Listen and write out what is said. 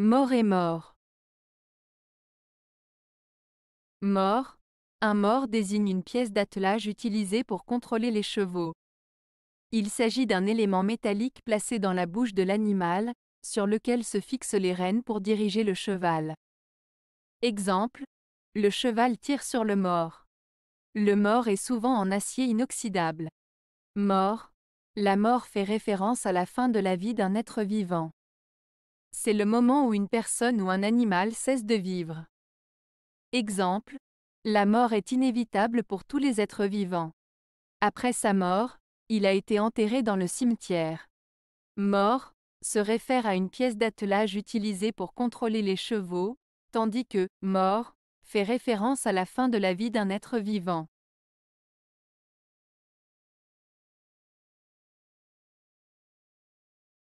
Mort et mort. Mort. Un mort désigne une pièce d'attelage utilisée pour contrôler les chevaux. Il s'agit d'un élément métallique placé dans la bouche de l'animal, sur lequel se fixent les rênes pour diriger le cheval. Exemple. Le cheval tire sur le mort. Le mort est souvent en acier inoxydable. Mort. La mort fait référence à la fin de la vie d'un être vivant. C'est le moment où une personne ou un animal cesse de vivre. Exemple, la mort est inévitable pour tous les êtres vivants. Après sa mort, il a été enterré dans le cimetière. Mort se réfère à une pièce d'attelage utilisée pour contrôler les chevaux, tandis que mort fait référence à la fin de la vie d'un être vivant.